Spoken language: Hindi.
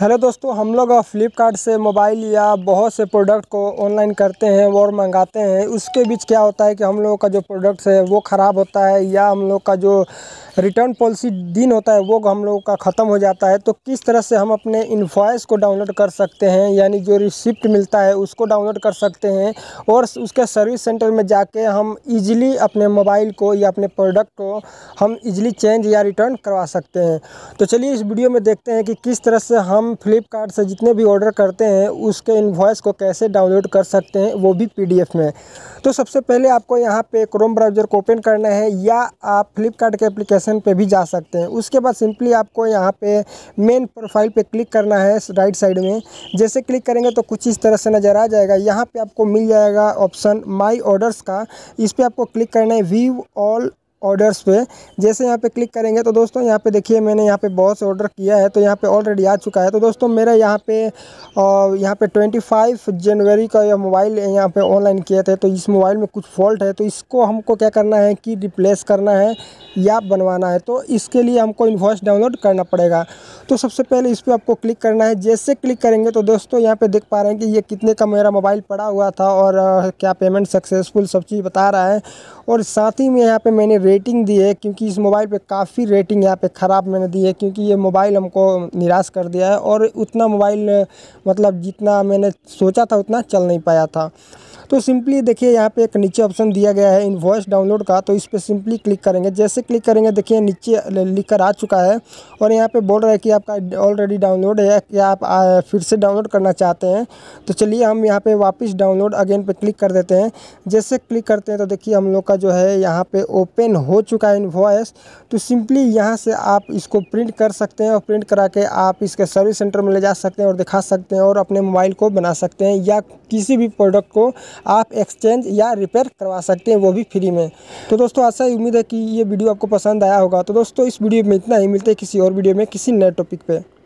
हेलो दोस्तों हम लोग फ्लिपकार्ट से मोबाइल या बहुत से प्रोडक्ट को ऑनलाइन करते हैं और मंगाते हैं उसके बीच क्या होता है कि हम लोगों का जो प्रोडक्ट्स है वो ख़राब होता है या हम लोग का जो रिटर्न पॉलिसी दिन होता है वो हम लोगों का ख़त्म हो जाता है तो किस तरह से हम अपने इन्वॉइस को डाउनलोड कर सकते हैं यानी जो रिसिप्ट मिलता है उसको डाउनलोड कर सकते हैं और उसके सर्विस सेंटर में जाके हम इजीली अपने मोबाइल को या अपने प्रोडक्ट को हम इजीली चेंज या रिटर्न करवा सकते हैं तो चलिए इस वीडियो में देखते हैं कि किस तरह से हम फ्लिपकार्ट से जितने भी ऑर्डर करते हैं उसके इन्वॉइस को कैसे डाउनलोड कर सकते हैं वो भी पीडीएफ में तो सबसे पहले आपको यहाँ पे क्रोम ब्राउज़र को ओपन करना है या आप फ्लिपकार्ट के एप्लीकेशन पे भी जा सकते हैं उसके बाद सिंपली आपको यहाँ पे मेन प्रोफाइल पे क्लिक करना है राइट साइड में जैसे क्लिक करेंगे तो कुछ इस तरह से नज़र आ जाएगा यहाँ पर आपको मिल जाएगा ऑप्शन माई ऑर्डर्स का इस पर आपको क्लिक करना है व्यू ऑल ऑर्डर्स पे जैसे यहाँ पे क्लिक करेंगे तो दोस्तों यहाँ पे देखिए मैंने यहाँ पे बहुत से ऑर्डर किया है तो यहाँ पे ऑलरेडी आ चुका है तो दोस्तों मेरा यहाँ पे यहाँ पे 25 जनवरी का यह मोबाइल यहाँ पे ऑनलाइन किया था तो इस मोबाइल में कुछ फॉल्ट है तो इसको हमको क्या करना है कि रिप्लेस करना है या बनवाना है तो इसके लिए हमको इन्वॉइस डाउनलोड करना पड़ेगा तो सबसे पहले इस पर आपको क्लिक करना है जैसे क्लिक करेंगे तो दोस्तों यहाँ पर देख पा रहे हैं कि ये कितने का मेरा मोबाइल पड़ा हुआ था और क्या पेमेंट सक्सेसफुल सब चीज़ बता रहा है और साथ ही में यहाँ पर मैंने रेटिंग दी है क्योंकि इस मोबाइल पे काफ़ी रेटिंग यहाँ पे ख़राब मैंने दी है क्योंकि ये मोबाइल हमको निराश कर दिया है और उतना मोबाइल मतलब जितना मैंने सोचा था उतना चल नहीं पाया था तो सिंपली देखिए यहाँ पे एक नीचे ऑप्शन दिया गया है इन्वॉइस डाउनलोड का तो इस पर सिंपली क्लिक करेंगे जैसे क्लिक करेंगे देखिए नीचे लिख कर आ चुका है और यहाँ पर बोल रहा है कि आपका ऑलरेडी डाउनलोड है या आप फिर से डाउनलोड करना चाहते हैं तो चलिए हम यहाँ पर वापस डाउनलोड अगेन पर क्लिक कर देते हैं जैसे क्लिक करते हैं तो देखिए हम लोग का जो है यहाँ पर ओपन हो चुका है वॉयस तो सिंपली यहाँ से आप इसको प्रिंट कर सकते हैं और प्रिंट करा के आप इसके सर्विस सेंटर में ले जा सकते हैं और दिखा सकते हैं और अपने मोबाइल को बना सकते हैं या किसी भी प्रोडक्ट को आप एक्सचेंज या रिपेयर करवा सकते हैं वो भी फ्री में तो दोस्तों ऐसा ही उम्मीद है कि ये वीडियो आपको पसंद आया होगा तो दोस्तों इस वीडियो में इतना ही मिलते हैं किसी और वीडियो में किसी नए टॉपिक पर